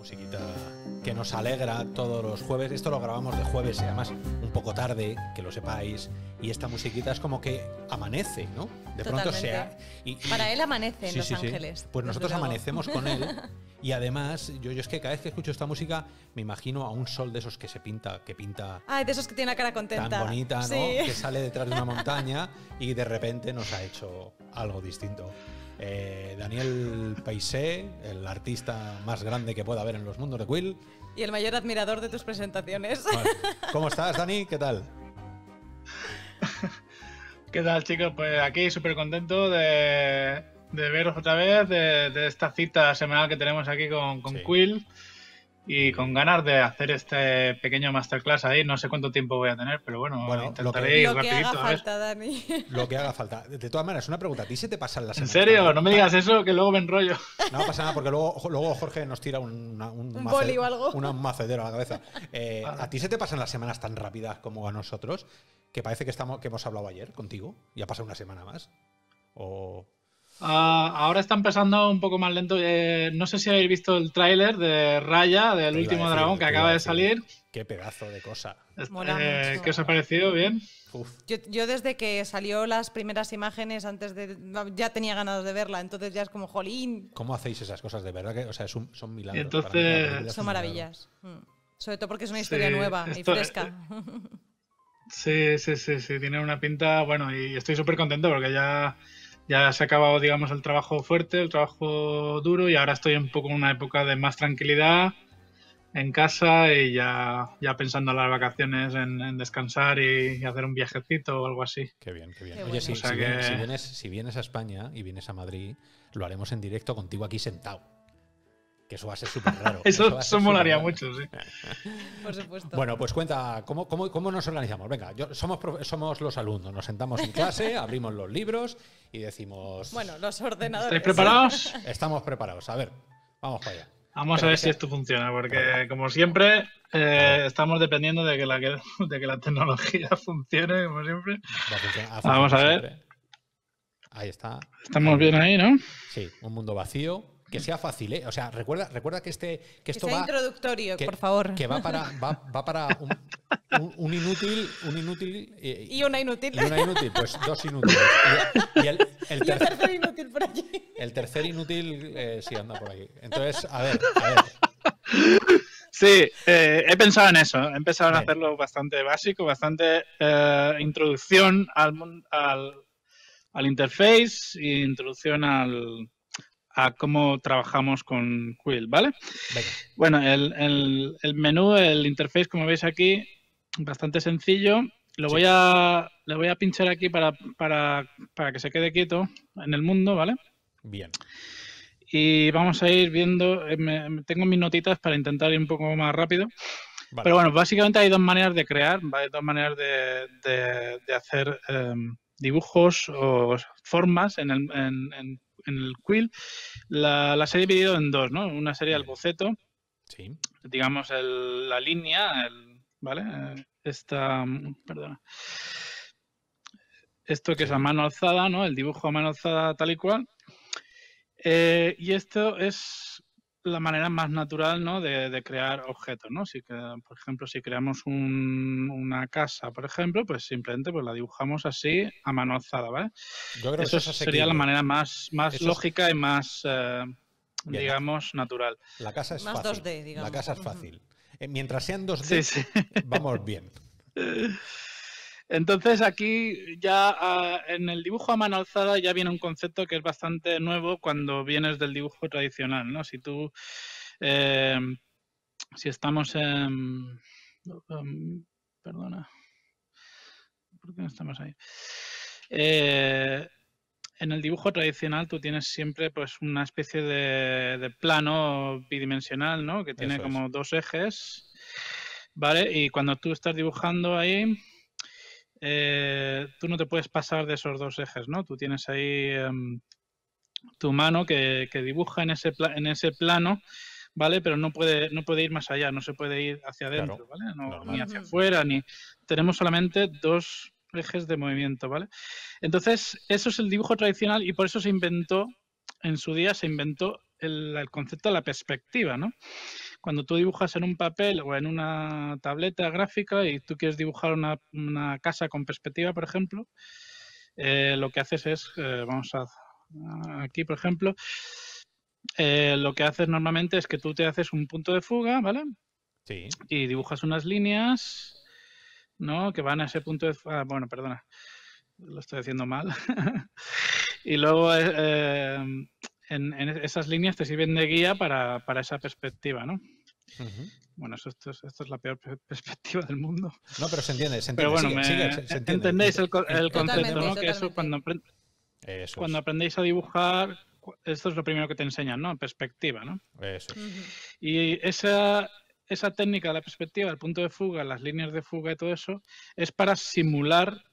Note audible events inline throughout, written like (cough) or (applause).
musiquita que nos alegra todos los jueves. Esto lo grabamos de jueves y además un poco tarde, que lo sepáis. Y esta musiquita es como que amanece, ¿no? De pronto sea. Y, Para él amanece en Los Ángeles. Pues nosotros amanecemos con él. (laughs) Y además, yo, yo, es que cada vez que escucho esta música me imagino a un sol de esos que se pinta, que pinta. Ay, de esos que tiene la cara contenta. Tan bonita, ¿no? Que sale detrás de una (laughs) montaña y de repente nos ha hecho algo distinto. Eh, Daniel Paisé, el artista más grande que pueda haber en los mundos de Quill. Y el mayor admirador de tus presentaciones. ¿Cómo estás, Dani? ¿Qué tal? (laughs) ¿Qué tal, chicos? Pues aquí súper contento de, veros otra vez, de, esta cita semanal que tenemos aquí con, Quill y con ganas de hacer este pequeño masterclass ahí. No sé cuánto tiempo voy a tener, pero bueno, intentaré lo que, haga falta, Dani. (laughs) Lo que haga falta. De todas maneras, una pregunta. ¿A ti se te pasan las semanas? ¿En serio? No me digas eso, que luego me enrollo. No pasa nada, porque luego, luego Jorge nos tira un, un, o algo. Una, un, a la cabeza. Eh, ¿A ti se te pasan las semanas tan rápidas como a nosotros? Que parece que, estamos, que hemos hablado ayer contigo y ha pasado una semana más. O... Ah, ahora está empezando un poco más lento. Eh, no sé si habéis visto el tráiler de Raya, del último dragón que acaba de salir. Qué pedazo de cosa. Eh, eh, ¿Qué os ha parecido? ¿Bien? Yo, desde que salió las primeras imágenes antes de ya tenía ganas de verla, entonces ya es como jolín. ¿Cómo hacéis esas cosas de verdad o sea, son, milagros? Entonces, son maravillas. Mm. Sobre todo porque es una historia nueva y fresca. (laughs) sí, sí, sí, sí, tiene una pinta, bueno, y estoy súper contento porque ya ya se ha acabado, digamos, el trabajo fuerte, el trabajo duro y ahora estoy un poco en una época de más tranquilidad en casa y ya, ya pensando en las vacaciones, en, descansar y, hacer un viajecito o algo así. Qué bien, qué bien. Oye, si, si, vienes, si vienes a España y vienes a Madrid, lo haremos en directo contigo aquí sentado. Que eso va a ser súper raro. (laughs) eso, molaría mucho, sí. (laughs) Por supuesto. Bueno, pues cuenta, ¿cómo, nos organizamos? Venga, somos, somos los alumnos, nos sentamos en clase, (laughs) abrimos los libros y decimos... Bueno, los ordenadores. ¿Estáis preparados? Estamos preparados, a ver, vamos para allá. Vamos a ver si esto funciona, porque como siempre eh, estamos dependiendo de que, la, de que la tecnología funcione, como siempre. Vamos a ver. Ahí está. Estamos bien ahí, ¿no? Sí, un mundo vacío que sea fácil, ¿eh? O sea, recuerda, recuerda que este que esto que sea va, introductorio, que, por favor. Que va para va, para un, inútil, un inútil eh, y una inútil. Y una inútil, pues dos inútiles. Y, (laughs) el, tercer inútil por allí. El tercer inútil sí anda por ahí. Entonces, a ver, a ver. Sí, eh, he pensado en eso. He empezado a hacerlo bastante básico, bastante eh, introducción al, al, al interface, introducción al, a cómo trabajamos con Quill, ¿vale? Bueno, el, menú, el interface, como veis aquí, bastante sencillo. Lo voy a, le voy a pinchar aquí para, que se quede quieto en el mundo, ¿vale? Bien. Y vamos a ir viendo, eh, tengo mis notitas para intentar ir un poco más rápido. Pero bueno, básicamente hay dos maneras de crear, hay dos maneras de, hacer em, dibujos o formas en, el, en en el Quill, la, las he dividido en dos, ¿no? Una serie al boceto, digamos la línea, ¿vale? Esta, mm, perdona. Esto que es a mano alzada, ¿no? El dibujo a mano alzada tal y cual. Eh, y esto es la manera más natural ¿no? de, de, crear objetos, ¿no? Si, por ejemplo, si creamos una casa, por ejemplo, pues simplemente pues la dibujamos así a mano alzada, ¿vale? Yo creo que eso sería la manera más, más lógica y más, eh, digamos, natural. La casa es más fácil. La casa es fácil. Eh, mientras sean 2D, vamos bien. (laughs) Entonces aquí ya ah, en el dibujo a mano alzada ya viene un concepto que es bastante nuevo cuando vienes del dibujo tradicional, ¿no? Si tú, em, si estamos en... Em, perdona, ¿por qué no estamos ahí? Eh, en el dibujo tradicional tú tienes siempre pues una especie de, plano bidimensional, ¿no? Que tiene como dos ejes, ¿vale? Y cuando tú estás dibujando ahí, eh, tú no te puedes pasar de esos dos ejes, ¿no? Tú tienes ahí em, tu mano que, dibuja en ese, plano, ¿vale? Pero no puede, ir más allá, no se puede ir hacia adentro, ¿vale? ni hacia afuera, ni... Tenemos solamente dos ejes de movimiento, ¿vale? Entonces, eso es el dibujo tradicional y por eso se inventó, en su día se inventó el concepto de la perspectiva, ¿no? cuando tú dibujas en un papel o en una tableta gráfica y tú quieres dibujar una, casa con perspectiva, por ejemplo, eh, lo que haces es, eh, vamos a aquí, por ejemplo, eh, lo que haces normalmente es que tú te haces un punto de fuga, ¿vale? Sí. Y dibujas unas líneas, ¿no? Que van a ese punto de fuga. Ah, bueno, perdona, lo estoy haciendo mal. (laughs) y luego en, esas líneas te sirven de guía para, esa perspectiva, ¿no? Bueno, esto, es la peor perspectiva del mundo. No, pero se entiende, se entiende. entendéis el, concepto, ¿no? Que eso cuando, cuando aprendéis a dibujar, esto es lo primero que te enseñan, ¿no? Perspectiva, ¿no? Eso. Y esa, esa técnica de la perspectiva, el punto de fuga, las líneas de fuga y todo eso, es para simular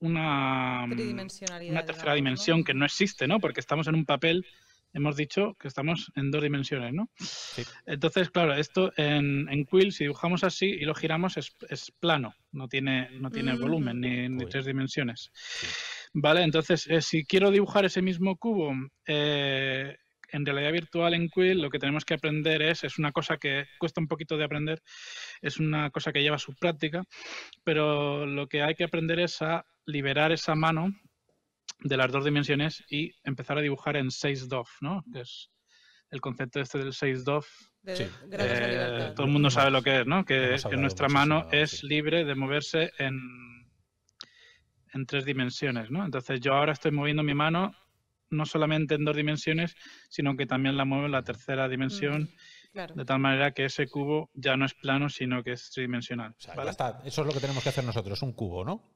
una, una tercera dimensión que no existe, ¿no? Porque estamos en un papel hemos dicho que estamos en dos dimensiones, ¿no? Entonces, claro, esto en, Quill, si dibujamos así y lo giramos, es, plano, no tiene, no tiene mm. volumen ni, tres dimensiones. Vale, entonces, eh, si quiero dibujar ese mismo cubo eh, en realidad virtual en Quill lo que tenemos que aprender es, es una cosa que cuesta un poquito de aprender, es una cosa que lleva su práctica, pero lo que hay que aprender es a liberar esa mano de las dos dimensiones y empezar a dibujar en 6DOF, ¿no? Que es el concepto este del 6DOF. Eh, todo el mundo sabe lo que es, ¿no? Que, nuestra mano es libre de moverse en, en tres dimensiones, ¿no? Entonces yo ahora estoy moviendo mi mano no solamente en dos dimensiones, sino que también la muevo en la tercera mm, dimensión. De tal manera que ese cubo ya no es plano, sino que es tridimensional. Eso es lo que tenemos que hacer nosotros, un cubo, ¿no?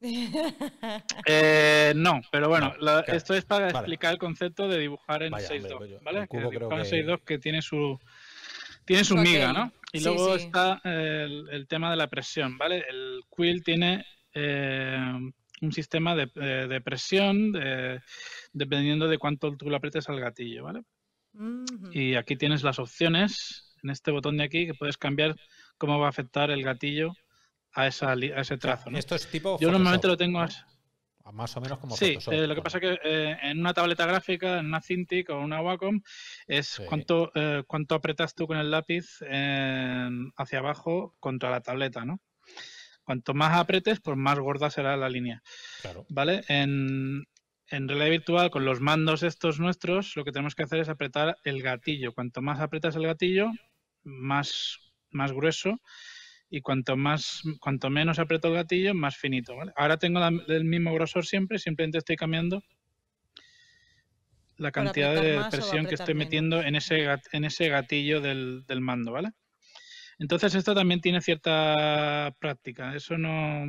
(laughs) Eh, no, pero bueno, esto es para explicar el concepto de dibujar en 6.2, ¿vale? Que dibujar que... tiene su tiene su miga, ¿no? Y luego está el, tema de la presión, ¿vale? El quill tiene eh, un sistema de, eh, presión dependiendo de cuánto tú lo aprietes al gatillo, ¿vale? Y aquí tienes las opciones en este botón de aquí que puedes cambiar cómo va a afectar el gatillo a, ese trazo. ¿no? Esto es tipo. Yo normalmente lo tengo Más o menos como sí, eh, lo que pasa es que eh, en una tableta gráfica, en una Cintiq o una Wacom, es eh, cuánto, apretas tú con el lápiz hacia abajo contra la tableta, ¿no? Cuanto más apretes, pues más gorda será la línea. ¿Vale? En, realidad virtual, con los mandos estos nuestros, lo que tenemos que hacer es apretar el gatillo. Cuanto más apretas el gatillo, más, más grueso y cuanto más, cuanto menos aprieto el gatillo, más finito. ¿vale? Ahora tengo el mismo grosor siempre, simplemente estoy cambiando la cantidad de presión que estoy metiendo en ese, en ese gatillo del, mando, ¿vale? Entonces esto también tiene cierta práctica. Eso no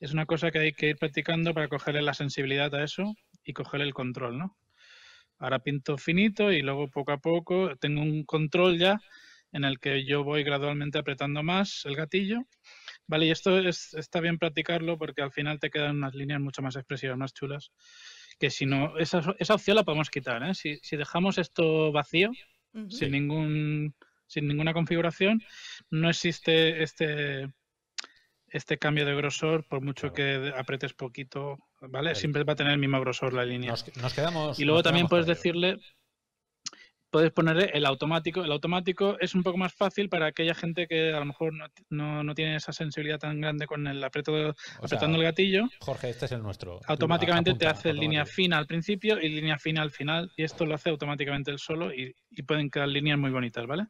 es una cosa que hay que ir practicando para cogerle la sensibilidad a eso y cogerle el control, ¿no? Ahora pinto finito y luego poco a poco tengo un control ya en el que yo voy gradualmente apretando más el gatillo. Vale, y esto está bien practicarlo porque al final te quedan unas líneas mucho más expresivas, más chulas, que si no, esa, opción la podemos quitar. ¿eh? Si, dejamos esto vacío, sin, ningún, sin ninguna configuración, no existe este, este cambio de grosor, por mucho que apretes poquito, ¿vale? Siempre va a tener el mismo grosor la línea. Nos, quedamos. Y luego también puedes decirle, Puedes poner el automático. El automático es un poco más fácil para aquella gente que a lo mejor no, tiene esa sensibilidad tan grande con el apretado apretando el gatillo. Jorge, este es el nuestro. Automáticamente te hace línea fina al principio y línea fina al final. Y esto lo hace automáticamente él solo y, pueden quedar líneas muy bonitas, ¿vale?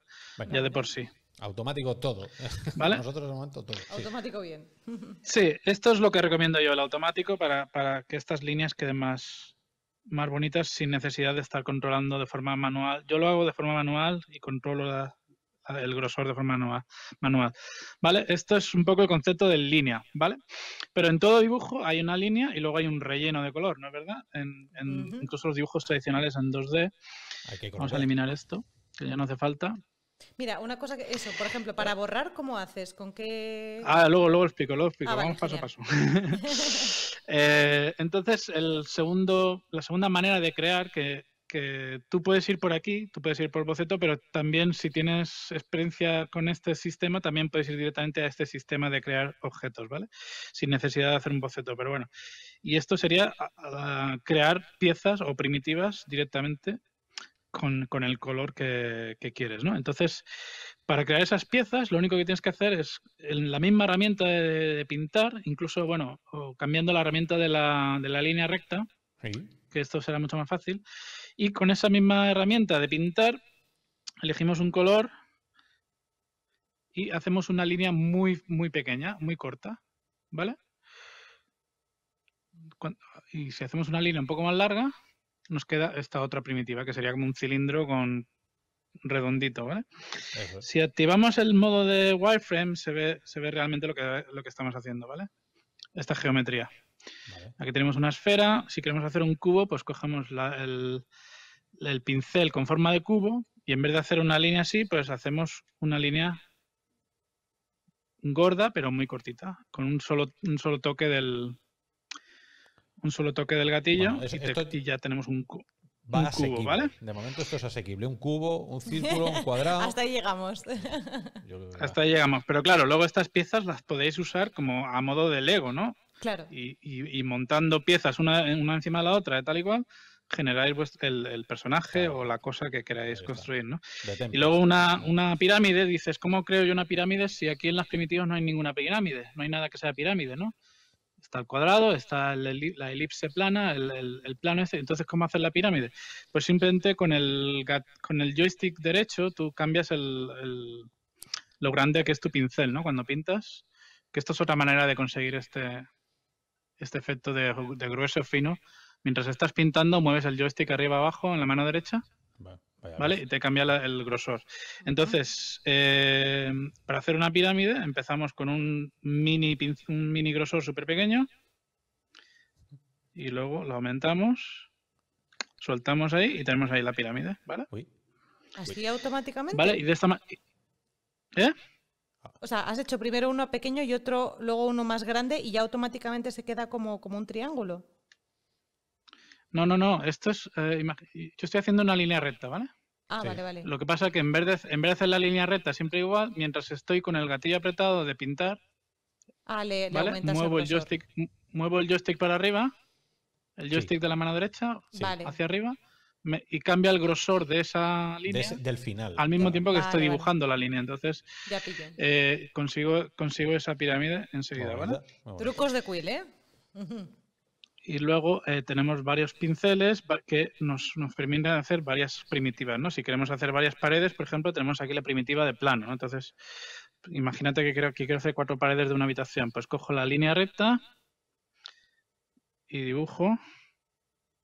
ya de por sí. Automático todo. (laughs) ¿Vale? Nosotros de momento todo. Automático bien. (laughs) Sí, esto es lo que recomiendo yo, el automático, para, para que estas líneas queden más, más bonitas sin necesidad de estar controlando de forma manual. Yo lo hago de forma manual y controlo el grosor de forma manual, manual. ¿Vale? Esto es un poco el concepto de línea, ¿vale? Pero en todo dibujo hay una línea y luego hay un relleno de color, ¿no es verdad? En, en Incluso los dibujos tradicionales en 2D. Vamos a eliminar esto, que ya no hace falta. Mira, una cosa que eso, por ejemplo, para borrar, ¿cómo haces? ¿Con qué...? Ah, luego, luego explico, luego explico. Ah, Vamos paso a paso. (laughs) Eh, entonces, el segundo, la segunda manera de crear que, tú puedes ir por aquí, tú puedes ir por boceto, pero también si tienes experiencia con este sistema, también puedes ir directamente a este sistema de crear objetos, ¿vale? Sin necesidad de hacer un boceto, pero bueno. Y esto sería crear piezas o primitivas directamente con, el color que, que, quieres, ¿no? Entonces, para crear esas piezas, lo único que tienes que hacer es en la misma herramienta de, pintar, incluso, bueno, cambiando la herramienta de la, línea recta, que esto será mucho más fácil, y con esa misma herramienta de pintar, elegimos un color y hacemos una línea muy, muy pequeña, muy corta, ¿vale? Y si hacemos una línea un poco más larga, nos queda esta otra primitiva, que sería como un cilindro con redondito, ¿vale? Si activamos el modo de wireframe, se ve, se ve realmente lo que, lo que estamos haciendo, ¿vale? Esta geometría. Aquí tenemos una esfera. Si queremos hacer un cubo, pues cogemos el, pincel con forma de cubo y en vez de hacer una línea así, pues hacemos una línea gorda pero muy cortita, con un solo, un solo toque del un solo toque del gatillo y, ya tenemos un cubo. ¿vale? De momento esto es asequible. Un cubo, un círculo, un cuadrado. (laughs) Hasta ahí llegamos. (laughs) Hasta ahí llegamos. Pero claro, luego estas piezas las podéis usar como a modo de Lego, ¿no? Claro. Y, montando piezas una, una, encima de la otra, de tal y cual, generáis el, personaje o la cosa que queráis construir, ¿no? Y luego una, una, pirámide, dices, ¿cómo creo yo una pirámide si aquí en las primitivas no hay ninguna pirámide? No hay nada que sea pirámide, ¿no? está el cuadrado, está la elipse plana, el, plano ese. Entonces, ¿cómo hacer la pirámide? Pues simplemente con el, con el joystick derecho tú cambias el, lo grande que es tu pincel, ¿no? Cuando pintas. Que esto es otra manera de conseguir este, este efecto de grueso fino. Mientras estás pintando, mueves el joystick arriba abajo en la mano derecha ¿Vale? Y te cambia el grosor. Entonces, eh, para hacer una pirámide empezamos con un mini, un mini grosor súper pequeño y luego lo aumentamos, soltamos ahí y tenemos ahí la pirámide, ¿vale? ¿Así automáticamente? Vale, y de esta manera... ¿Eh? O sea, has hecho primero uno pequeño y otro, luego uno más grande y ya automáticamente se queda como, como un triángulo. No, no, no. Esto es. Eh, yo estoy haciendo una línea recta, ¿vale? Ah, vale, vale. Lo que pasa es que en vez, de, en verde hacer la línea recta siempre igual, mientras estoy con el gatillo apretado de pintar, ah, ¿vale? muevo, el, joystick, muevo el joystick para arriba, el joystick de la mano derecha hacia arriba, y cambia el grosor de esa línea del final, al mismo tiempo que estoy dibujando la línea. Entonces eh, consigo, consigo esa pirámide enseguida, ¿vale? Trucos de Quill, ¿eh? (laughs) y luego eh, tenemos varios pinceles que nos, permiten hacer varias primitivas, ¿no? Si queremos hacer varias paredes, por ejemplo, tenemos aquí la primitiva de plano, Entonces, imagínate que quiero, que quiero hacer cuatro paredes de una habitación. Pues cojo la línea recta y dibujo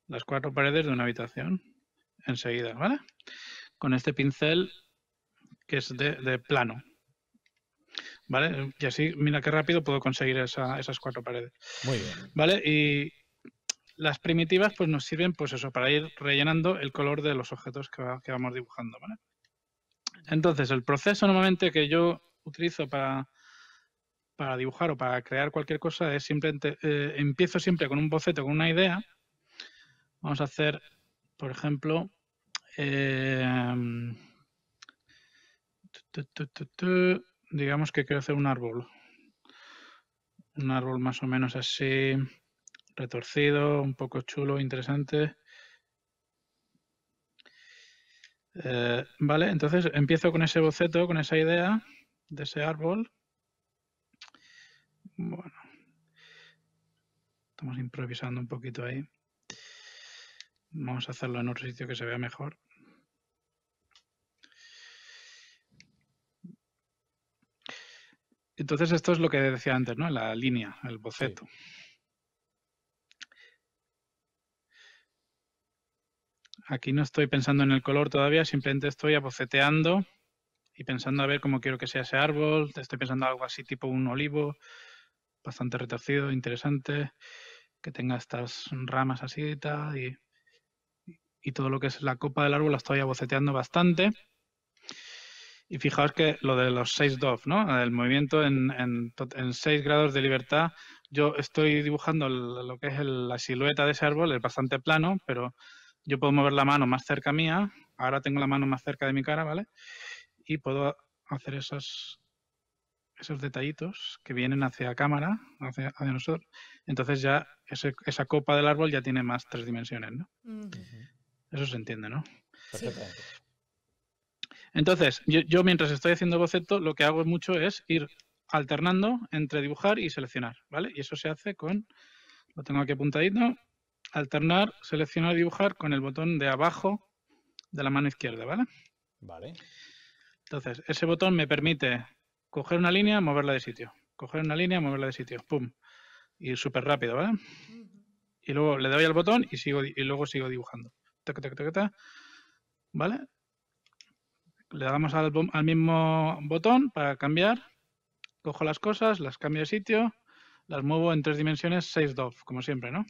las cuatro paredes de una habitación enseguida, ¿vale? Con este pincel que es de, plano. ¿Vale? Y así, mira qué rápido puedo conseguir esas cuatro paredes. Muy bien. ¿Vale? Y, las primitivas pues nos sirven pues eso, para ir rellenando el color de los objetos que, vamos dibujando. Entonces, el proceso normalmente que yo utilizo para, dibujar o para crear cualquier cosa es simplemente, eh, empiezo siempre con un boceto, con una idea. Vamos a hacer, por ejemplo, em, digamos que quiero hacer un árbol. Un árbol más o menos así retorcido, un poco chulo, interesante. Eh, vale, entonces empiezo con ese boceto, con esa idea de ese árbol. Bueno, estamos improvisando un poquito ahí. Vamos a hacerlo en otro sitio que se vea mejor. Entonces esto es lo que decía antes, ¿no? La línea, el boceto. Aquí no estoy pensando en el color todavía, simplemente estoy aboceteando y pensando a ver cómo quiero que sea ese árbol. Estoy pensando algo así tipo un olivo, bastante retorcido, interesante, que tenga estas ramas así y tal. Y, todo lo que es la copa del árbol la estoy aboceteando bastante. Y fijaos que lo de los 6 DOF, ¿no? El movimiento en, seis 6 grados de libertad. Yo estoy dibujando lo que es la silueta de ese árbol, es bastante plano, pero yo puedo mover la mano más cerca mía, ahora tengo la mano más cerca de mi cara, ¿vale? Y puedo hacer esos, esos detallitos que vienen hacia cámara, hacia, nosotros. Entonces ya esa copa del árbol ya tiene más tres dimensiones, ¿no? Eso se entiende, ¿no? Entonces, yo, mientras estoy haciendo boceto, lo que hago mucho es ir alternando entre dibujar y seleccionar, ¿vale? Y eso se hace con, lo tengo aquí apuntadito, alternar, seleccionar, dibujar con el botón de abajo de la mano izquierda, ¿vale? Vale. Entonces, ese botón me permite coger una línea, moverla de sitio. Coger una línea, moverla de sitio. ¡Pum! Y súper rápido, ¿vale? Y luego le doy al botón y, sigo, y luego sigo dibujando. Tac, tac, tac, tac. ¿Vale? Le damos al, al mismo botón para cambiar. Cojo las cosas, las cambio de sitio, las muevo en tres dimensiones 6 DOF, como siempre, ¿no?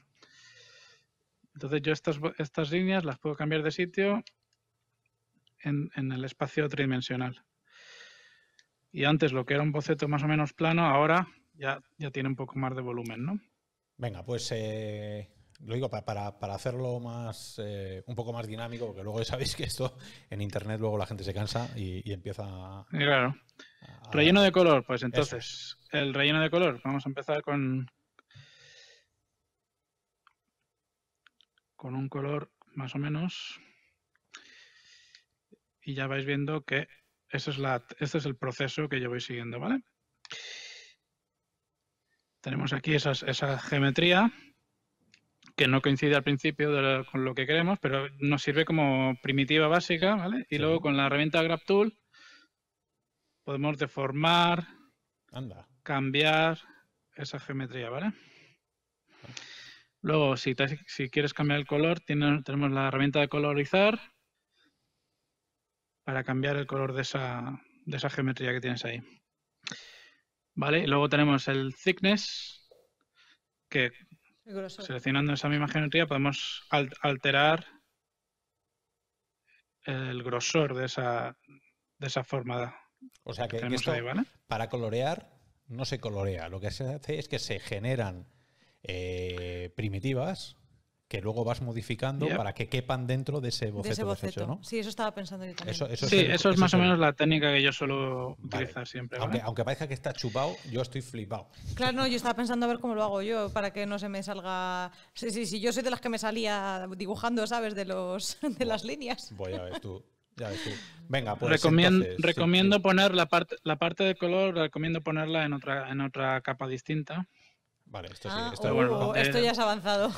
Entonces yo estas, estas líneas las puedo cambiar de sitio en, el espacio tridimensional. Y antes lo que era un boceto más o menos plano, ahora ya, ya tiene un poco más de volumen, ¿no? Venga, pues eh, lo digo para, hacerlo más eh, un poco más dinámico, porque luego ya sabéis que esto en internet luego la gente se cansa y, empieza a. claro. Relleno de color, pues entonces. El relleno de color. Vamos a empezar con, con un color más o menos. Y ya vais viendo que es, este es el proceso que yo voy siguiendo, ¿vale? Tenemos aquí esa geometría que no coincide al principio con lo que queremos, pero nos sirve como primitiva básica, ¿vale? Y luego con la herramienta Tool, podemos deformar, cambiar esa geometría, ¿vale? Luego, si, quieres cambiar el color, tenemos la herramienta de colorizar para cambiar el color de esa, geometría que tienes ahí. Vale, luego tenemos el thickness, que seleccionando esa misma geometría podemos alterar el grosor de esa, de esa forma. O sea que, para colorear no se colorea, lo que se hace es que se generan eh, primitivas que luego vas modificando para que quepan dentro de ese boceto. ese ¿no? Sí, eso estaba pensando yo también. Eso, sí, es eso es más o menos la técnica que yo suelo siempre. Aunque, parezca que está chupado, yo estoy flipado. Claro, no, yo estaba pensando a ver cómo lo hago yo para que no se me salga. Sí, sí, yo soy de las que me salía dibujando, ¿sabes? De, los, de las líneas. Voy a ver tú. Ya ves tú. Venga, pues recomiendo, recomiendo poner la parte, la parte de color, recomiendo ponerla en otra, en otra capa distinta Vale, esto sí. Ah, uh, esto, ya es avanzado.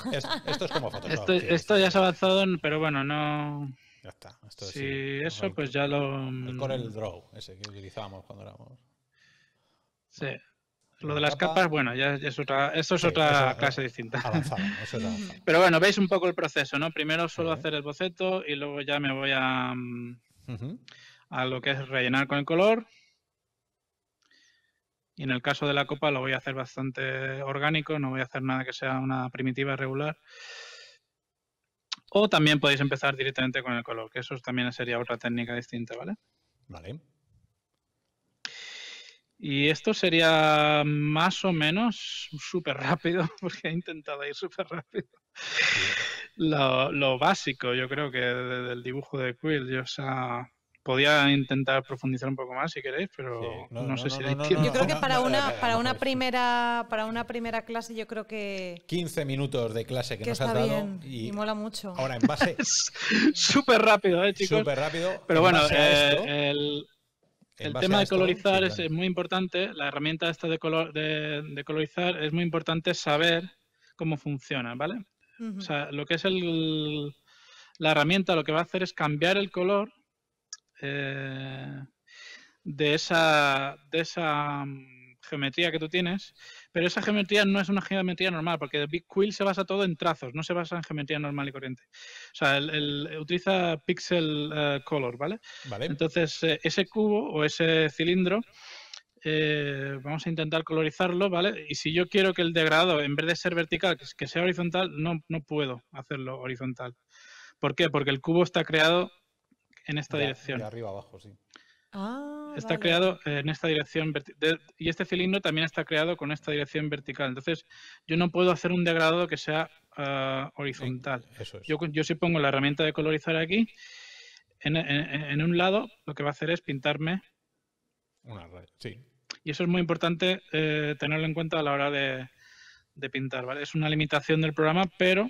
esto es como Photoshop. Esto, ya se es avanzado, pero bueno, no. Ya está. Esto es, sí, eso pues ya lo. con El mm, Draw, ese que utilizábamos cuando éramos. Sí. Lo de las capas, bueno, ya, es otra, eso es otra clase distinta. Avanzado, eso Pero bueno, veis un poco el proceso, ¿no? Primero suelo hacer el boceto y luego ya me voy a, mm, a lo que es rellenar con el color. Y en el caso de la copa lo voy a hacer bastante orgánico, no voy a hacer nada que sea una primitiva regular. O también podéis empezar directamente con el color, que eso también sería otra técnica distinta, ¿vale? Vale. Y esto sería más o menos súper rápido, (laughs) porque he intentado ir súper rápido. Lo, básico, yo creo que del dibujo de Quill, yo, Podía intentar profundizar un poco más si queréis, pero no, sé si dais tiempo. Yo creo que para una, para una primera, para una primera clase, yo creo que 15 minutos de clase que, nos has dado y, mola mucho. Ahora en base (laughs) súper rápido, eh, chicos. Súper rápido. Pero bueno, eh, el, tema de colorizar es, muy importante. La herramienta esta de, color, de, colorizar es muy importante saber cómo funciona, ¿vale? O sea, lo que es el, la herramienta, lo que va a hacer es cambiar el color eh, de, esa, de esa mm, geometría que tú tienes, pero esa geometría no es una geometría normal, porque de Big se basa todo en trazos, no se basa en geometría normal y corriente. O sea, utiliza pixel eh, color, ¿vale? Entonces, eh, ese cubo o ese cilindro, vamos a intentar colorizarlo, ¿vale? Y si yo quiero que el degradado, en vez de ser vertical, que sea horizontal, no, no puedo hacerlo horizontal. ¿Por qué? Porque el cubo está creado en esta dirección. De arriba abajo, sí. Ah, está creado eh, en esta dirección Y este cilindro también está creado con esta dirección vertical. Entonces, yo no puedo hacer un degradado que sea ah, horizontal. eso yo, si pongo la herramienta de colorizar aquí. En, un lado, lo que va a hacer es pintarme. Una raya, sí. Y eso es muy importante eh, tenerlo en cuenta a la hora de, pintar, Es una limitación del programa, pero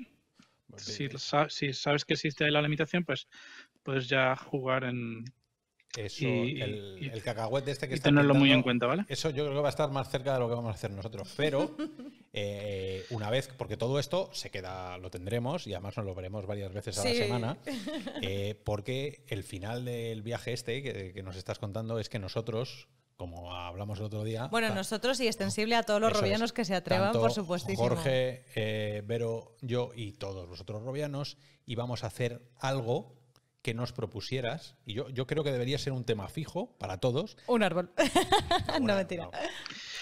si, sabes que existe la limitación, pues puedes ya jugar en. Eso, el, cacahuete este que está tenerlo muy en cuenta, ¿vale? Eso yo creo que va a estar más cerca de lo que vamos a hacer nosotros. Pero (laughs) eh, una vez, porque todo esto se queda, lo tendremos y además nos lo veremos varias veces a la semana, (laughs) eh, porque el final del viaje este que, nos estás contando es que nosotros como hablamos el otro día. Bueno, nosotros y extensible a todos los robianos que se atrevan, por supuesto Jorge, eh, Vero, yo y todos los otros robianos, íbamos a hacer algo que nos propusieras, y yo, yo creo que debería ser un tema fijo para todos. Un árbol. (laughs) Ah, no, mentira.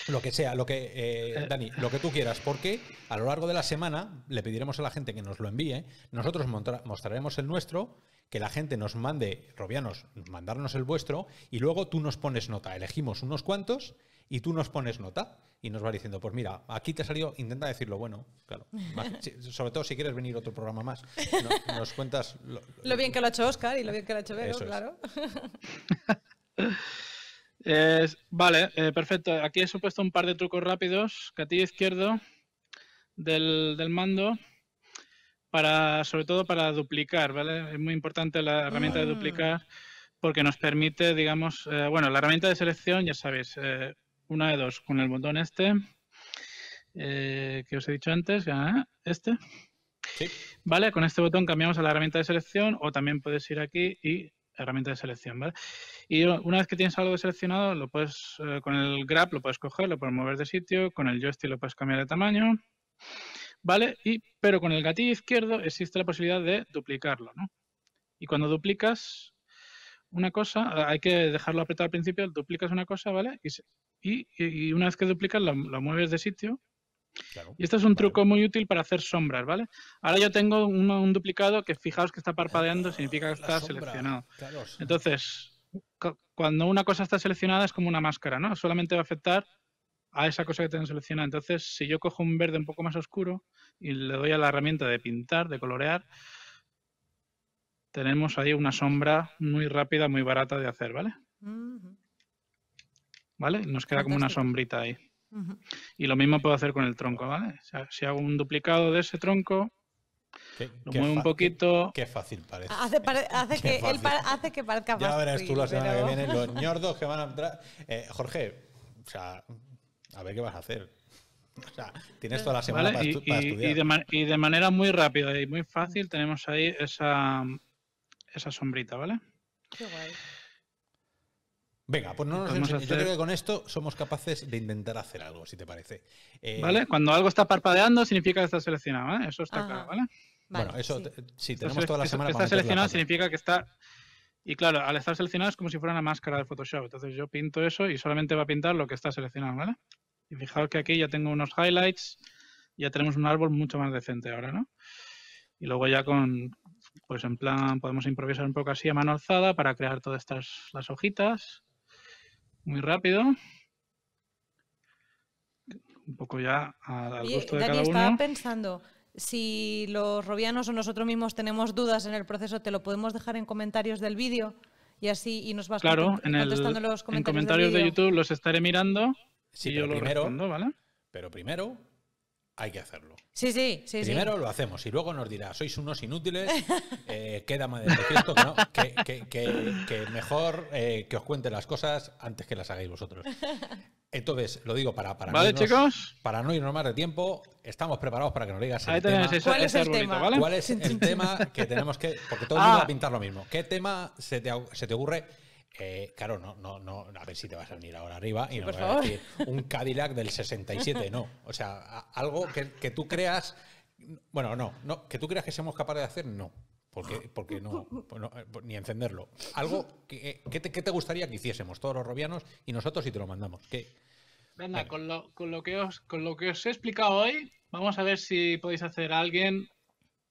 Lo que sea, lo que, eh, eh. Dani, lo que tú quieras, porque a lo largo de la semana le pediremos a la gente que nos lo envíe, nosotros mostraremos el nuestro, que la gente nos mande, Robianos, mandarnos el vuestro, y luego tú nos pones nota. Elegimos unos cuantos y tú nos pones nota y nos va diciendo, pues mira, aquí te salió, intenta decirlo bueno, claro. (laughs) sobre todo si quieres venir otro programa más. (laughs) nos cuentas... Lo, bien que lo ha hecho Oscar y lo bien que lo ha hecho Vero, claro. (laughs) vale, eh, perfecto. Aquí he supuesto un par de trucos rápidos. catillo izquierdo del, mando para sobre todo para duplicar, ¿vale? Es muy importante la herramienta de ah. duplicar porque nos permite, digamos, eh, bueno, la herramienta de selección, ya sabéis, eh, una de dos, con el botón este eh, que os he dicho antes, este. Vale, con este botón cambiamos a la herramienta de selección o también puedes ir aquí y herramienta de selección, ¿vale? Y una vez que tienes algo seleccionado, lo puedes eh, con el grab lo puedes coger, lo puedes mover de sitio, con el joystick lo puedes cambiar de tamaño, ¿vale? Y, pero con el gatillo izquierdo existe la posibilidad de duplicarlo, ¿no? Y cuando duplicas una cosa, hay que dejarlo apretado al principio, duplicas una cosa, ¿vale? Y y, una vez que duplicas lo mueves de sitio. y esto es un truco muy útil para hacer sombras, ¿vale? Ahora yo tengo un, duplicado que fijaos que está parpadeando, significa que está seleccionado. Entonces, cuando una cosa está seleccionada es como una máscara, ¿no? Solamente va a afectar a esa cosa que tengo seleccionada. Entonces, si yo cojo un verde un poco más oscuro y le doy a la herramienta de pintar, de colorear, tenemos ahí una sombra muy rápida, muy barata de hacer, ¿vale? ¿vale? Nos queda como una sombrita ahí. Y lo mismo puedo hacer con el tronco, ¿vale? O sea, si hago un duplicado de ese tronco, lo muevo un poquito. Qué, fácil parece. Hace, hace que, fácil. hace Ya verás tú la semana que viene los (laughs) ñordos que van a entrar. Eh, Jorge, o sea, a ver qué vas a hacer. O sea, tienes toda la semana para, y, estudiar. Y de, manera muy rápida y muy fácil tenemos ahí esa, esa sombrita, ¿vale? Qué guay. Venga, pues no nos enseñes. Yo creo que con esto somos capaces de intentar hacer algo, si te parece. Eh, vale, cuando algo está parpadeando significa que está seleccionado, ¿eh? Eso está acá, ah, ¿vale? bueno, eso si tenemos toda la semana. está seleccionado significa que está. Y claro, al estar seleccionado es como si fuera una máscara de Photoshop. Entonces yo pinto eso y solamente va a pintar lo que está seleccionado, ¿vale? Y fijaos que aquí ya tengo unos highlights, ya tenemos un árbol mucho más decente ahora, ¿no? Y luego ya con, pues en plan, podemos improvisar un poco así a mano alzada para crear todas estas, las hojitas muy rápido. Un poco ya al gusto de Dani, cada uno. estaba pensando, si los robianos o nosotros mismos tenemos dudas en el proceso, ¿te lo podemos dejar en comentarios del vídeo? Y así, nos vas claro, contestando en los comentarios. de YouTube los estaré mirando. y yo los respondo, ¿vale? Pero primero, hay que hacerlo. Sí, sí, sí. Primero lo hacemos y luego nos dirá, sois unos inútiles, (laughs) eh, queda más que, que, mejor eh, que os cuente las cosas antes que las hagáis vosotros. Entonces, lo digo para, para, no, irnos, para no irnos más de tiempo, estamos preparados para que nos digas el tema. ¿Cuál, es el tema? ¿Cuál es (laughs) el tema que tenemos que...? Porque todo el ah. mundo va a pintar lo mismo. ¿Qué tema se te, se te ocurre eh, claro, no, no, no, a ver si te vas a venir ahora arriba y nos vas a decir un Cadillac del 67, no. O sea, algo que, tú creas, bueno, no, no, que tú creas que seamos capaces de hacer, no. Porque, porque no, pues pues ni encenderlo. Algo que, te, gustaría que hiciésemos todos los robianos y nosotros si te lo mandamos. Venga, Con, lo, con, que os, con lo que os he explicado hoy, vamos a ver si podéis hacer a alguien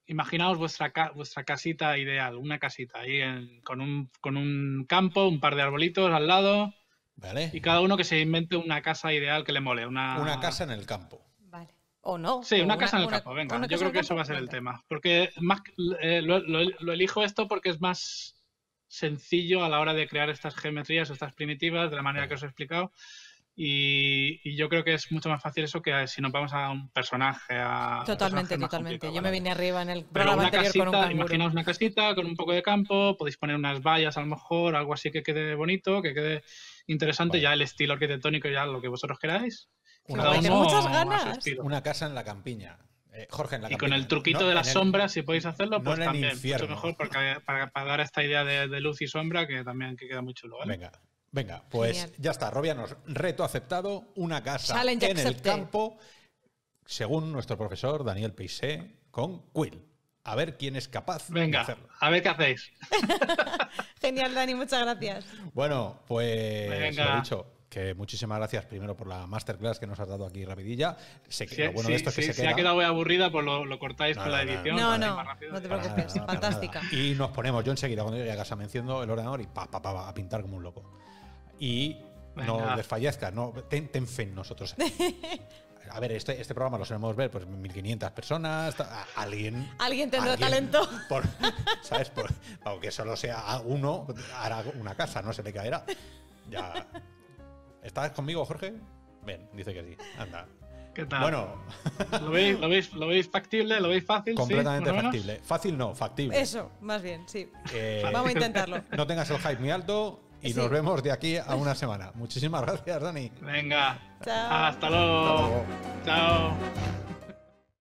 imaginaos vuestra, vuestra casita ideal, una casita ahí con, un, con un campo, un par de arbolitos al lado. Y cada uno que se invente una casa ideal que le mole. Una, casa en el campo. Vale. O no. Sí, una, casa en el campo, venga. Yo creo que eso va a ser el tema. Porque más, eh, lo, elijo esto porque es más sencillo a la hora de crear estas geometrías, estas primitivas, de la manera que os he explicado. Y, yo creo que es mucho más fácil eso que si nos vamos a un personaje. totalmente, totalmente. Yo me vine arriba en el programa Imaginaos una casita con un poco de campo, podéis poner unas vallas a lo mejor, algo así que quede bonito, que quede interesante, ya el estilo arquitectónico, ya lo que vosotros queráis. Una, muchas ganas. una casa en la campiña. Eh, Jorge, en la campiña. Y con el truquito de las sombras, si podéis hacerlo, pues también mucho mejor porque, para, dar esta idea de, luz y sombra que también que queda muy chulo. Venga, Venga, pues ya está, Robianos, reto aceptado, una casa en el campo, según nuestro profesor Daniel Peisé, con Quill. A ver quién es capaz Venga, de hacerlo. A ver qué hacéis. (laughs) Genial, Dani, muchas gracias. Bueno, pues he dicho, que muchísimas gracias primero por la masterclass que nos has dado aquí rapidilla. bueno esto se, queda... ha quedado aburrida, pues lo, cortáis con la edición. No, no, no, te preocupes, fantástica. Y nos ponemos, yo enseguida cuando llegue a casa me enciendo el ordenador y pa, pa, pa, pa, a pintar como un loco y no desfallezca, no, ten, fe en nosotros. (laughs) a ver, este, este programa lo solemos ver, pues 1.500 personas, alguien... Alguien tendrá talento. (laughs) ¿Sabes? aunque solo sea uno, hará una casa, no se le caerá. ¿Estás conmigo, Jorge? Ven, dice que sí. Anda. ¿Qué tal? Bueno. ¿Lo veis, factible? ¿Lo veis fácil? Completamente factible. Fácil no, factible. Eso, más bien, sí. Eh, Vamos a intentarlo. (laughs) No tengas el hype muy alto, y nos vemos de aquí a una semana. Muchísimas (laughs) gracias, Dani. Venga. Hasta luego. Chao.